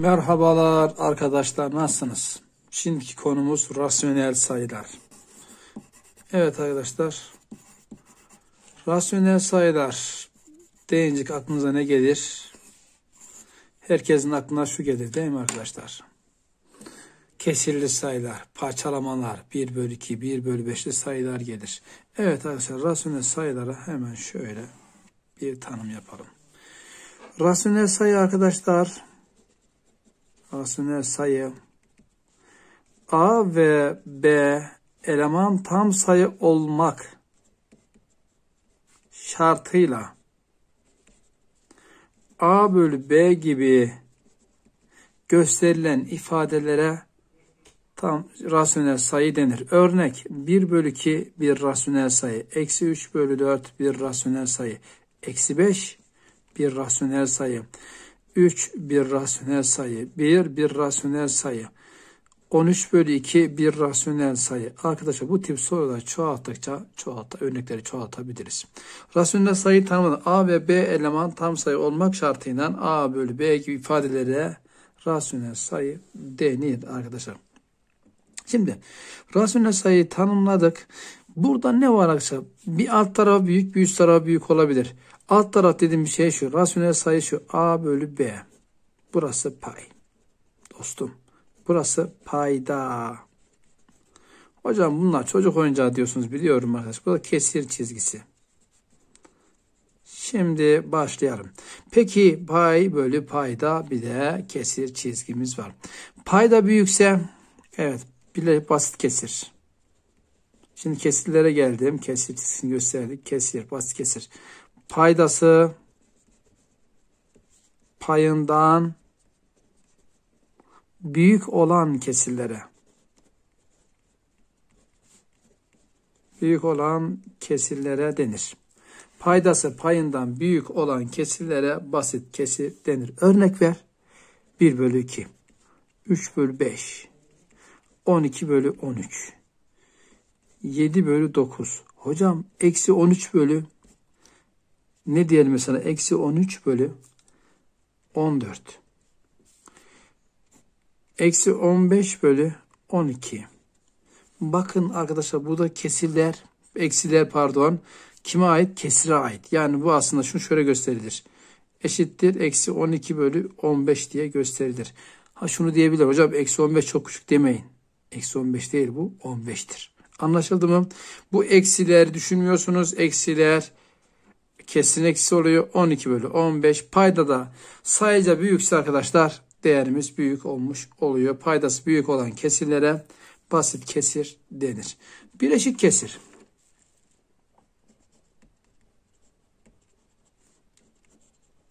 Merhabalar arkadaşlar nasılsınız? Şimdiki konumuz rasyonel sayılar. Evet arkadaşlar. Rasyonel sayılar deyince aklınıza ne gelir? Herkesin aklına şu gelir değil mi arkadaşlar? Kesirli sayılar, parçalamalar, 1 bölü 2, 1 bölü 5'li sayılar gelir. Evet arkadaşlar rasyonel sayılara hemen şöyle bir tanım yapalım. Rasyonel sayı arkadaşlar arasını sayı A ve B eleman tam sayı olmak şartıyla A bölü B gibi gösterilen ifadelere tam rasyonel sayı denir. Örnek 1 bölü 2 bir rasyonel sayı. Eksi 3 bölü 4 bir rasyonel sayı. Eksi 5 bir rasyonel sayı. 3 bir rasyonel sayı, 1 bir rasyonel sayı, 13 bölü 2 bir rasyonel sayı. Arkadaşlar bu tip sorular çoğalttıkça çoğalta, örnekleri çoğaltabiliriz. Rasyonel sayı tanımlanan A ve B eleman tam sayı olmak şartıyla A bölü B gibi ifadelere rasyonel sayı denir arkadaşlar. Şimdi rasyonel sayıyı tanımladık. Burada ne var varsa bir alt taraf büyük bir üst taraf büyük olabilir. Alt taraf dediğim bir şey şu. Rasyonel sayı şu. A bölü B. Burası pay. Dostum. Burası payda. Hocam bunlar çocuk oyuncağı diyorsunuz biliyorum arkadaşlar. Bu da kesir çizgisi. Şimdi başlayalım. Peki pay bölü payda bir de kesir çizgimiz var. Payda büyükse evet bile basit kesir. Şimdi kesitlere geldim. Kesitini gösterdik. Kesir, basit kesir. Paydası payından büyük olan kesirlere. Büyük olan kesirlere denir. Paydası payından büyük olan kesirlere basit kesir denir. Örnek ver. 1 bölü 2, 3 bölü 5, 12 bölü 13. 7 bölü 9. Hocam eksi 13 bölü ne diyelim mesela eksi 13 bölü 14. Eksi 15 bölü 12. Bakın arkadaşlar burada kesirler, eksiler pardon kime ait? Kesire ait. Yani bu aslında şunu şöyle gösterilir. Eşittir eksi 12 bölü 15 diye gösterilir. Ha şunu diyebilir hocam eksi 15 çok küçük demeyin. Eksi 15 değil bu 15'tir. Anlaşıldı mı? Bu eksiler düşünmüyorsunuz. Eksiler kesin eksi oluyor. 12 bölü 15 payda da sayıca büyükse arkadaşlar değerimiz büyük olmuş oluyor. Paydası büyük olan kesirlere basit kesir denir. Bileşik kesir.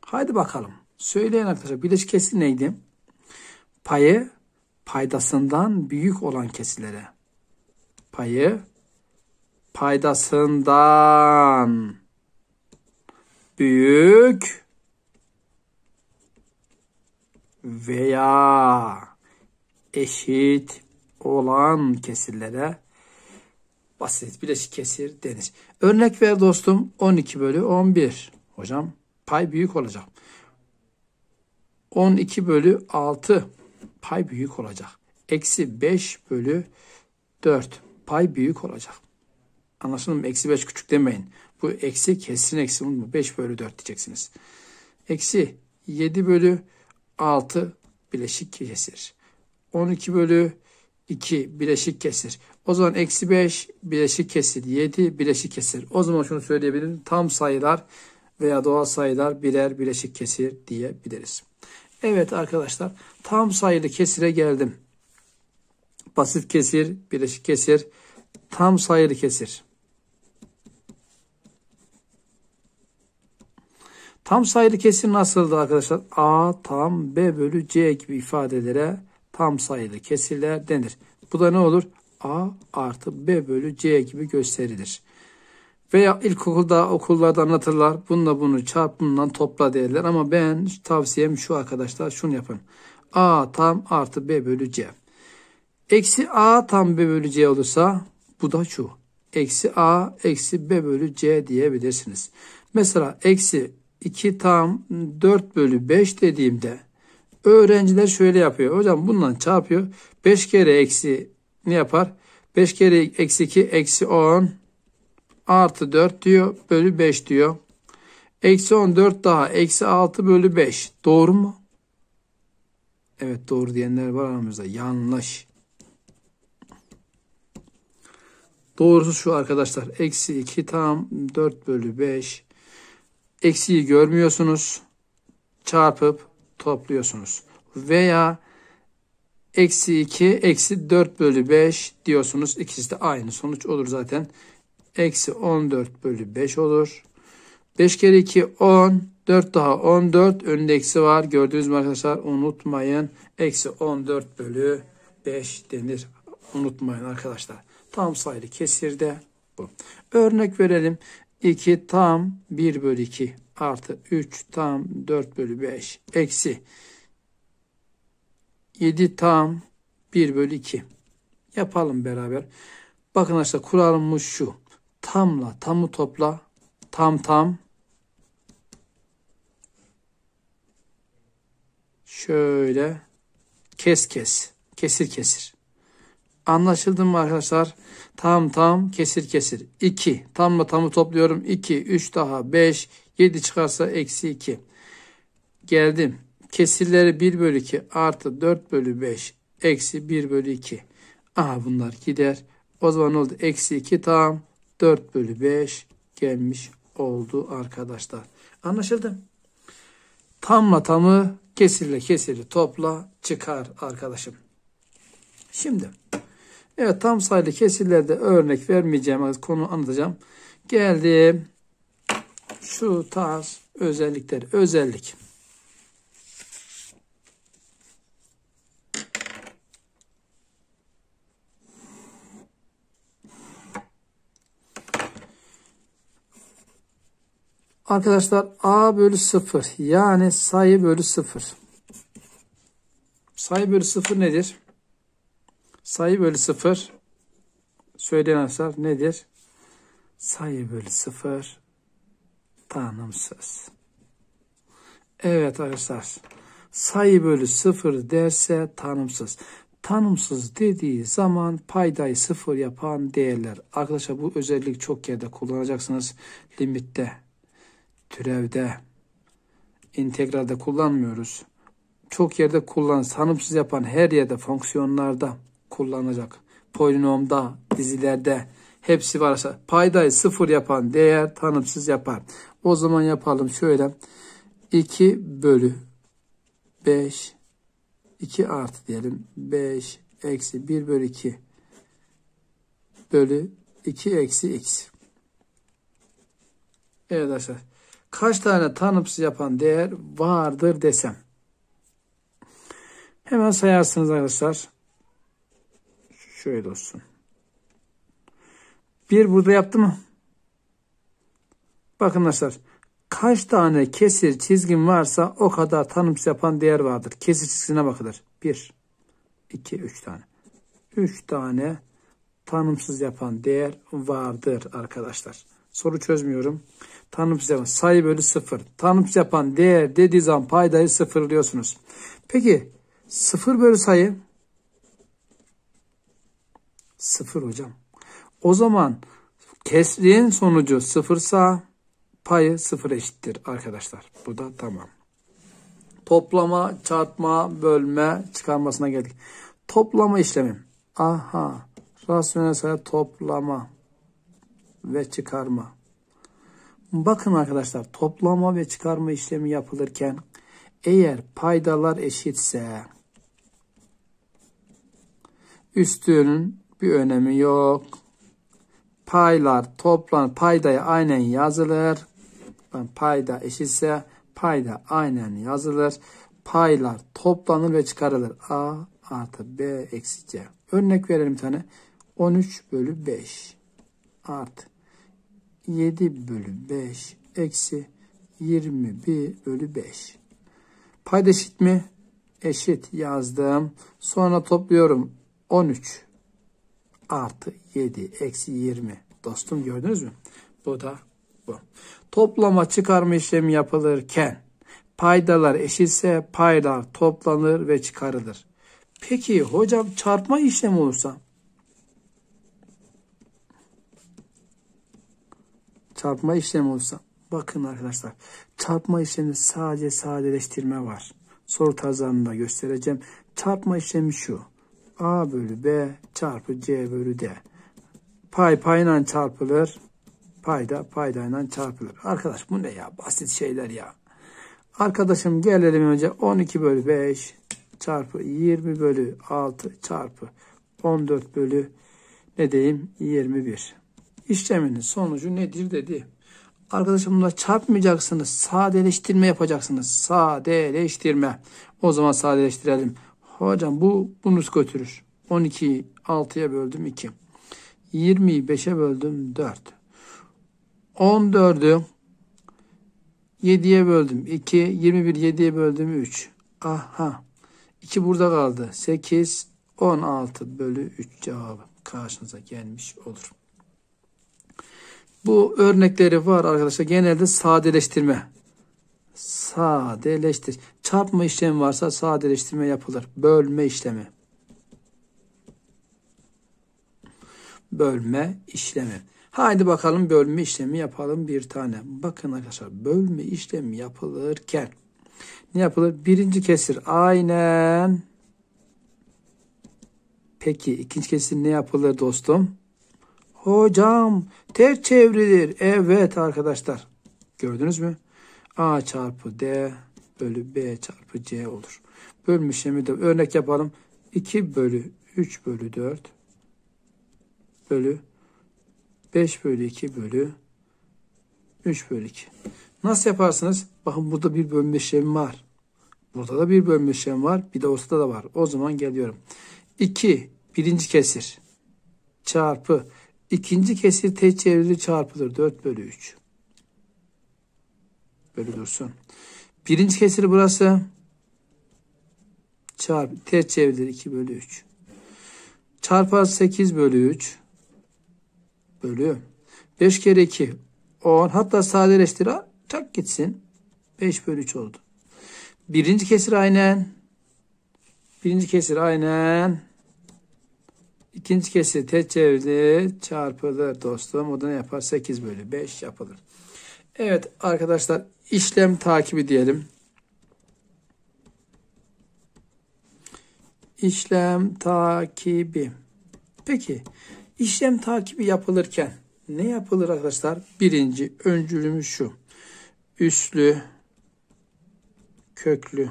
Haydi bakalım. Söyleyen arkadaşlar bileşik kesir neydi? Payı paydasından büyük olan kesirlere payı paydasından büyük veya eşit olan kesirlere basit bileşik kesir denir. Örnek ver dostum 12 bölü 11. Hocam pay büyük olacak. 12 bölü 6 pay büyük olacak. Eksi 5 bölü 4 pay büyük olacak. Anlaşıldı mı? Eksi 5 küçük demeyin. Bu eksi kesin eksi unutma. 5 bölü 4 diyeceksiniz. Eksi 7 bölü 6 bileşik kesir. 12 bölü 2 bileşik kesir. O zaman eksi 5 bileşik kesir. 7 bileşik kesir. O zaman şunu söyleyebilirim. Tam sayılar veya doğal sayılar birer bileşik kesir diyebiliriz. Evet arkadaşlar tam sayılı kesire geldim. Basit kesir, birleşik kesir, tam sayılı kesir. Tam sayılı kesir nasıldır arkadaşlar? A tam B bölü C gibi ifadelere tam sayılı kesirler denir. Bu da ne olur? A artı B bölü C gibi gösterilir. Veya ilkokulda okullarda anlatırlar. Bununla bunu çarpımından topla derler. Ama ben tavsiyem şu arkadaşlar şunu yapın. A tam artı B bölü C. Eksi a tam b bölü c olursa bu da şu. Eksi a eksi b bölü c diyebilirsiniz. Mesela eksi 2 tam 4 bölü 5 dediğimde öğrenciler şöyle yapıyor. Hocam bundan çarpıyor. 5 kere eksi ne yapar? 5 kere eksi 2 eksi 10 artı 4 diyor bölü 5 diyor. Eksi 14 daha eksi 6 bölü 5 doğru mu? Evet doğru diyenler var aramızda yanlış. Doğrusu şu arkadaşlar. Eksi 2 tam 4 bölü 5. Eksiyi görmüyorsunuz. Çarpıp topluyorsunuz. Veya eksi 2 eksi 4 bölü 5 diyorsunuz. İkisi de aynı sonuç olur zaten. Eksi 14 bölü 5 olur. 5 kere 2 10. 4 daha 14. Önünde eksi var. Gördüğünüz mü arkadaşlar? Unutmayın. Eksi 14 bölü 5 denir. Unutmayın arkadaşlar tam sayılı kesirde bu. Örnek verelim. 2 tam 1 bölü 2 artı 3 tam 4 bölü 5 eksi 7 tam 1 bölü 2. Yapalım beraber. Bakın arkadaşlar kuralımız şu. Tamla tamı topla. Tam tam. Şöyle kes kes. Kesir kesir. Anlaşıldı mı arkadaşlar? Tam tam kesir kesir. 2. Tamla tamı topluyorum. 2, 3 daha 5, 7 çıkarsa eksi 2. Geldim. Kesirleri 1 bölü 2 artı 4 bölü 5 eksi 1 bölü 2. Aha bunlar gider. O zaman oldu? Eksi 2 tam 4 bölü 5 gelmiş oldu arkadaşlar. Anlaşıldı. Tamla tamı kesirle kesiri topla çıkar arkadaşım. Şimdi Evet tam sayılı kesirlerde örnek vermeyeceğim. Konu anlatacağım. Geldim. Şu tarz özellikler. Özellik. Arkadaşlar a bölü 0 yani sayı bölü 0. Sayı bölü 0 nedir? Sayı bölü 0 söyleyen arkadaşlar nedir? Sayı bölü 0 tanımsız. Evet arkadaşlar sayı bölü 0 derse tanımsız. Tanımsız dediği zaman paydayı 0 yapan değerler. Arkadaşlar bu özellik çok yerde kullanacaksınız. Limitte, türevde, integralde kullanmıyoruz. Çok yerde kullan, tanımsız yapan her yerde fonksiyonlarda kullanacak. Polinomda, dizilerde hepsi varsa paydayı sıfır yapan değer tanımsız yapar. O zaman yapalım şöyle 2 bölü 5 2 artı diyelim 5 eksi 1 bölü 2 bölü 2 eksi x. Evet arkadaşlar kaç tane tanımsız yapan değer vardır desem. Hemen sayarsınız arkadaşlar. Şöyle dostum, Bir burada yaptı mı? Bakın arkadaşlar. Kaç tane kesir çizgim varsa o kadar tanımsız yapan değer vardır. Kesir çizgisine bakılır. Bir, iki, üç tane. Üç tane tanımsız yapan değer vardır arkadaşlar. Soru çözmüyorum. Tanımsız yapan sayı bölü sıfır. Tanımsız yapan değer dediği zaman paydayı sıfırlıyorsunuz. Peki sıfır bölü sayı Sıfır hocam. O zaman kesriğin sonucu sıfırsa payı sıfır eşittir arkadaşlar. Bu da tamam. Toplama, çarpma, bölme, çıkarmasına geldik. Toplama işlemi. Aha. Rasyonel sayı toplama ve çıkarma. Bakın arkadaşlar toplama ve çıkarma işlemi yapılırken eğer paydalar eşitse üstünün bir önemi yok. Paylar toplan paydaya aynen yazılır. Payda eşitse payda aynen yazılır. Paylar toplanır ve çıkarılır. A artı B eksi C. Örnek verelim bir tane. 13 bölü 5 artı 7 bölü 5 eksi 21 bölü 5. Payda eşit mi? Eşit yazdım. Sonra topluyorum. 13 artı 7 eksi 20. Dostum gördünüz mü? Bu da bu. Toplama çıkarma işlemi yapılırken paydalar eşitse paylar toplanır ve çıkarılır. Peki hocam çarpma işlemi olursa? Çarpma işlemi olursa. Bakın arkadaşlar çarpma işlemi sadece sadeleştirme var. Soru tarzlarında göstereceğim. Çarpma işlemi şu. A bölü B çarpı C bölü D. Pay payla çarpılır. Payda paydayla çarpılır. Arkadaş bu ne ya? Basit şeyler ya. Arkadaşım gelelim önce 12 bölü 5 çarpı 20 bölü 6 çarpı 14 bölü ne diyeyim 21. İşleminin sonucu nedir dedi. Arkadaşım bunu çarpmayacaksınız. Sadeleştirme yapacaksınız. Sadeleştirme. O zaman sadeleştirelim. Hocam bu bunu götürür. 12'yi 6'ya böldüm 2. 20'yi 5'e böldüm 4. 14'ü 7'ye böldüm 2. 21 7'ye böldüm 3. Aha. 2 burada kaldı. 8 16 bölü 3 cevabı karşınıza gelmiş olur. Bu örnekleri var arkadaşlar. Genelde sadeleştirme sadeleştir. Çarpma işlemi varsa sadeleştirme yapılır. Bölme işlemi. Bölme işlemi. Haydi bakalım bölme işlemi yapalım bir tane. Bakın arkadaşlar bölme işlemi yapılırken ne yapılır? Birinci kesir aynen. Peki ikinci kesir ne yapılır dostum? Hocam ters çevrilir. Evet arkadaşlar. Gördünüz mü? A çarpı D bölü B çarpı C olur. işlemi de Örnek yapalım. 2 bölü 3 bölü 4 bölü 5 bölü 2 bölü 3 bölü 2. Nasıl yaparsınız? Bakın burada bir bölme işlemi var. Burada da bir bölme işlemi var. Bir de ortada da var. O zaman geliyorum. 2 birinci kesir çarpı ikinci kesir teç çevrili çarpılır 4 bölü 3 bölü dursun. Birinci kesir burası. çarp Ters çevrilir 2 bölü 3. Çarpar 8 bölü 3. bölüyor. 5 kere 2. 10. Hatta sadeleştir. Tak gitsin. 5 bölü 3 oldu. Birinci kesir aynen. Birinci kesir aynen. İkinci kesir ters çevrilir. Çarpılır dostum. O da ne yapar? 8 bölü 5 yapılır. Evet arkadaşlar işlem takibi diyelim. İşlem takibi. Peki işlem takibi yapılırken ne yapılır arkadaşlar? Birinci öncülümüz şu. Üslü, köklü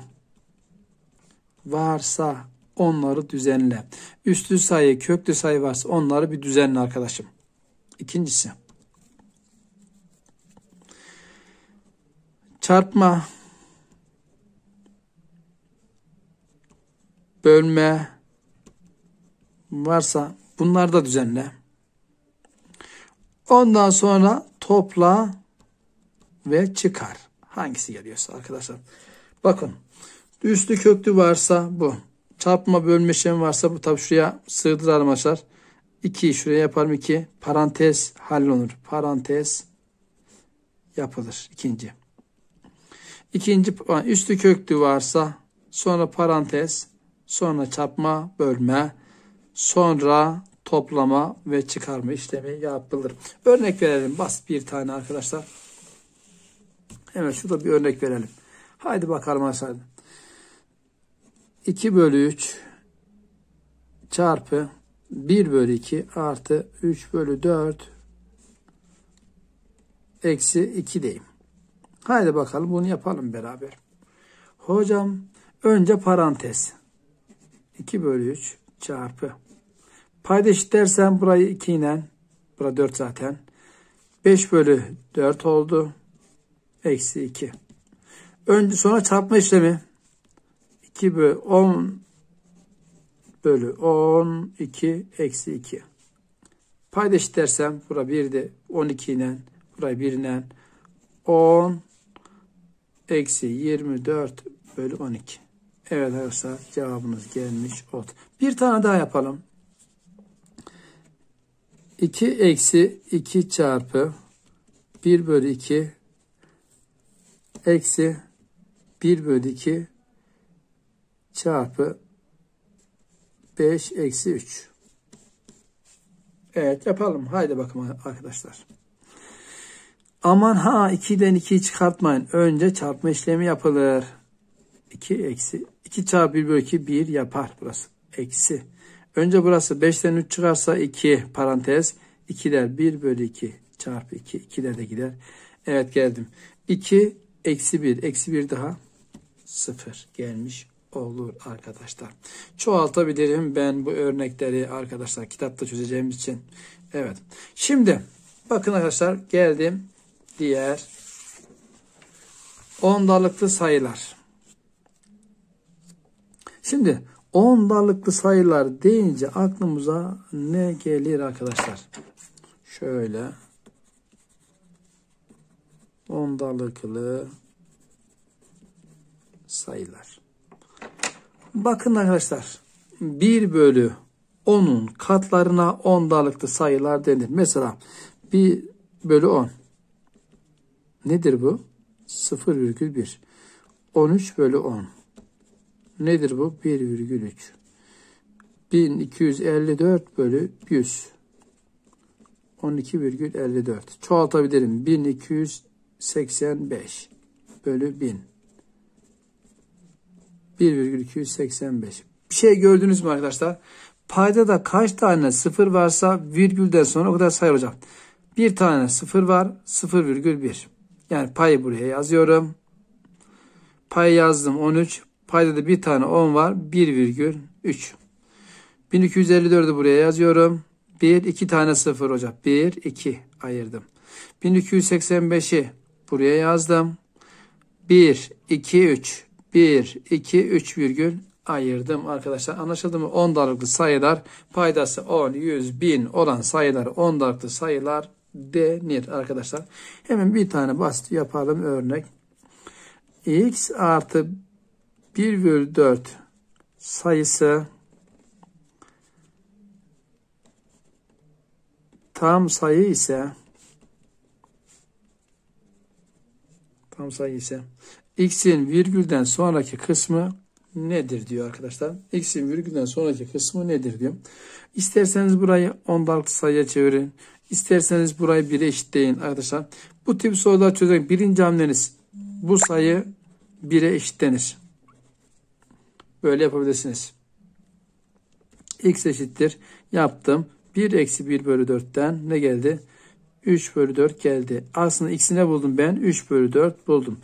varsa onları düzenle. Üslü sayı, köklü sayı varsa onları bir düzenle arkadaşım. İkincisi çarpma, bölme varsa bunları da düzenle. Ondan sonra topla ve çıkar. Hangisi geliyorsa arkadaşlar. Bakın üstü köklü varsa bu. Çarpma bölme işlemi varsa bu tabi şuraya sığdırır arkadaşlar. 2 şuraya yaparım 2 parantez hallolur. Parantez yapılır ikinci. İkinci üstü köklü varsa sonra parantez, sonra çarpma, bölme, sonra toplama ve çıkarma işlemi yapılır. Örnek verelim bas bir tane arkadaşlar. Evet şurada bir örnek verelim. Haydi bakalım arkadaşlar. 2 bölü 3 çarpı 1 bölü 2 artı 3 bölü 4 eksi 2 diyeyim. Haydi bakalım bunu yapalım beraber. Hocam önce parantez. 2 bölü 3 çarpı. Payda eşit dersen burayı 2 ile bura 4 zaten. 5 bölü 4 oldu. Eksi 2. Önce sonra çarpma işlemi. 2 bölü 10 bölü 10 2 eksi 2. Payda eşit dersen bura 1'di. 12 ile burayı 1 ile 10 eksi 24 bölü 12. Evet arkadaşlar cevabınız gelmiş oldu. Bir tane daha yapalım. 2 eksi 2 çarpı 1 bölü 2 eksi 1 bölü 2 çarpı 5 eksi 3. Evet yapalım. Haydi bakalım arkadaşlar. Aman ha 2'den 2'yi çıkartmayın. Önce çarpma işlemi yapılır. 2 eksi. 2 çarpı 1 bölü 2 1 yapar burası. Eksi. Önce burası 5'ten 3 çıkarsa 2 parantez. der 1 bölü 2 çarpı 2. 2'ler de gider. Evet geldim. 2 eksi 1. Eksi 1 daha 0 gelmiş olur arkadaşlar. Çoğaltabilirim ben bu örnekleri arkadaşlar kitapta çözeceğimiz için. Evet. Şimdi bakın arkadaşlar geldim diğer ondalıklı sayılar. Şimdi ondalıklı sayılar deyince aklımıza ne gelir arkadaşlar? Şöyle ondalıklı sayılar. Bakın arkadaşlar 1 bölü 10'un katlarına ondalıklı sayılar denir. Mesela 1 bölü 10 Nedir bu? 0,1. 13 bölü 10. Nedir bu? 1,3. 1254 bölü 100. 12,54. Çoğaltabilirim. 1285 bölü 1000. 1,285. Bir şey gördünüz mü arkadaşlar? Paydada kaç tane sıfır varsa virgülden sonra o kadar sayılacak. Bir tane sıfır var. 0,1. Yani payı buraya yazıyorum. Pay yazdım 13. Payda da bir tane 10 var. 1,3. 1254'ü buraya yazıyorum. 1, 2 tane 0 hocam. 1, 2 ayırdım. 1285'i buraya yazdım. 1, 2, 3. 1, 2, 3 virgül ayırdım arkadaşlar. Anlaşıldı mı? 10 darlıklı sayılar paydası 10, 100, 1000 olan sayılar 10 darlıklı sayılar denir arkadaşlar. Hemen bir tane basit yapalım örnek. x artı 1,4 sayısı tam sayı ise tam sayı ise x'in virgülden sonraki kısmı nedir diyor arkadaşlar. X'in virgülden sonraki kısmı nedir diyor. İsterseniz burayı ondalık sayıya çevirin. İsterseniz burayı 1'e eşitleyin arkadaşlar. Bu tip sorular çözerek birinci hamleniz bu sayı bire eşitlenir. Böyle yapabilirsiniz. X eşittir. Yaptım. 1 eksi 1 bölü 4'ten ne geldi? 3 bölü 4 geldi. Aslında x'i ne buldum ben? 3 bölü 4 buldum.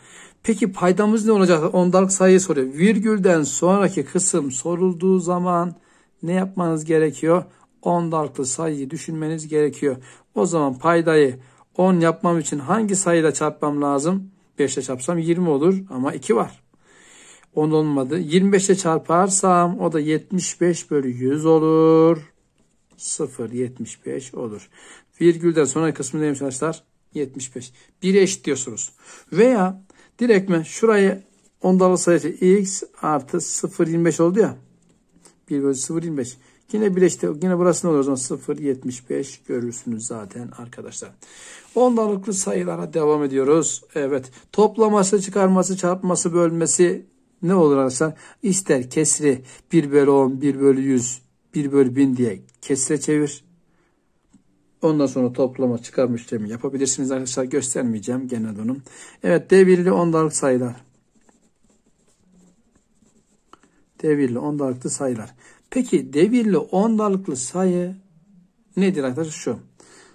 Peki paydamız ne olacak? Ondalık sayıyı soruyor. Virgülden sonraki kısım sorulduğu zaman ne yapmanız gerekiyor? ondalıklı sayıyı düşünmeniz gerekiyor. O zaman paydayı 10 yapmam için hangi sayıyla çarpmam lazım? 5'e çarpsam 20 olur ama 2 var. 10 olmadı. 25'e çarparsam o da 75 bölü 100 olur. 0, 75 olur. Virgülden sonra kısmı neymiş arkadaşlar? 75. 1'e eşitliyorsunuz. Veya direkt mi şurayı 10 ondalı sayısı x artı 0 25 oldu ya. 1 bölü 0 25. Yine birleşti. Yine burası ne olur zaman 0.75 görürsünüz zaten arkadaşlar. Ondalıklı sayılara devam ediyoruz. Evet. Toplaması, çıkarması, çarpması, bölmesi ne olur arkadaşlar? İster kesri 1 bölü 10, 1 bölü 100, 1 bölü 1000 diye kesre çevir. Ondan sonra toplama çıkarma işlemi yapabilirsiniz arkadaşlar. Göstermeyeceğim genel onun. Evet devirli ondalık sayılar. Devirli ondalıklı sayılar. Peki devirli ondalıklı sayı nedir arkadaşlar? Şu.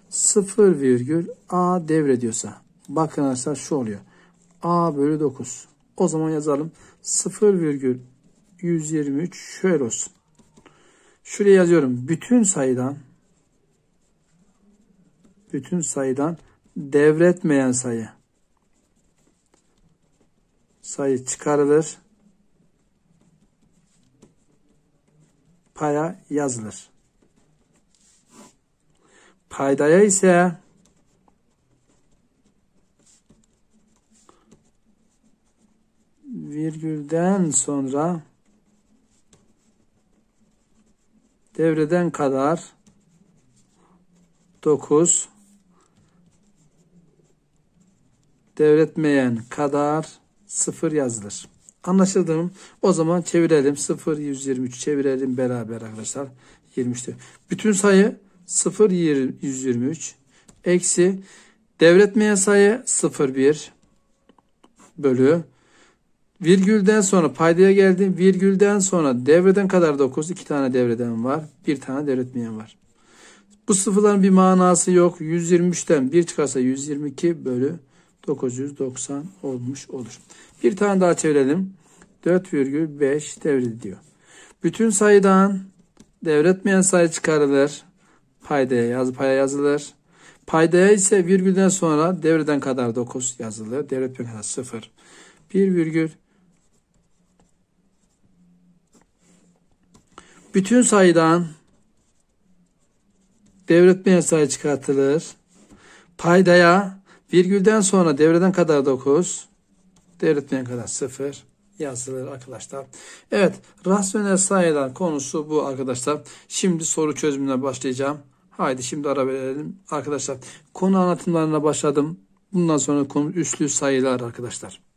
0 virgül A devrediyorsa. Bakın arkadaşlar şu oluyor. A bölü 9. O zaman yazalım. 0 virgül 123 şöyle olsun. Şuraya yazıyorum. Bütün sayıdan bütün sayıdan devretmeyen sayı sayı çıkarılır paya yazılır. Paydaya ise virgülden sonra devreden kadar 9 devretmeyen kadar 0 yazılır. Anlaşıldı mı? O zaman çevirelim. 0, 123 çevirelim beraber arkadaşlar. 23'te. Bütün sayı 0, 123 eksi devretmeyen sayı 0, 1 bölü Virgülden sonra paydaya geldim. Virgülden sonra devreden kadar 9. 2 tane devreden var. 1 tane devretmeyen var. Bu sıfırların bir manası yok. 123'ten 1 çıkarsa 122 bölü 990 olmuş olur. Bir tane daha çevirelim. 4,5 devrediliyor. Bütün sayıdan devretmeyen sayı çıkarılır. Paydaya, yaz, paya yazılır. Paydaya ise virgülden sonra devreden kadar 9 yazılır. Devretmeyen kadar 0. 1 virgül. Bütün sayıdan devretmeyen sayı çıkartılır. Paydaya virgülden sonra devreden kadar 9 Devretmeye kadar sıfır yazılır arkadaşlar. Evet rasyonel sayılar konusu bu arkadaşlar. Şimdi soru çözümüne başlayacağım. Haydi şimdi ara verelim arkadaşlar. Konu anlatımlarına başladım. Bundan sonra konu üslü sayılar arkadaşlar.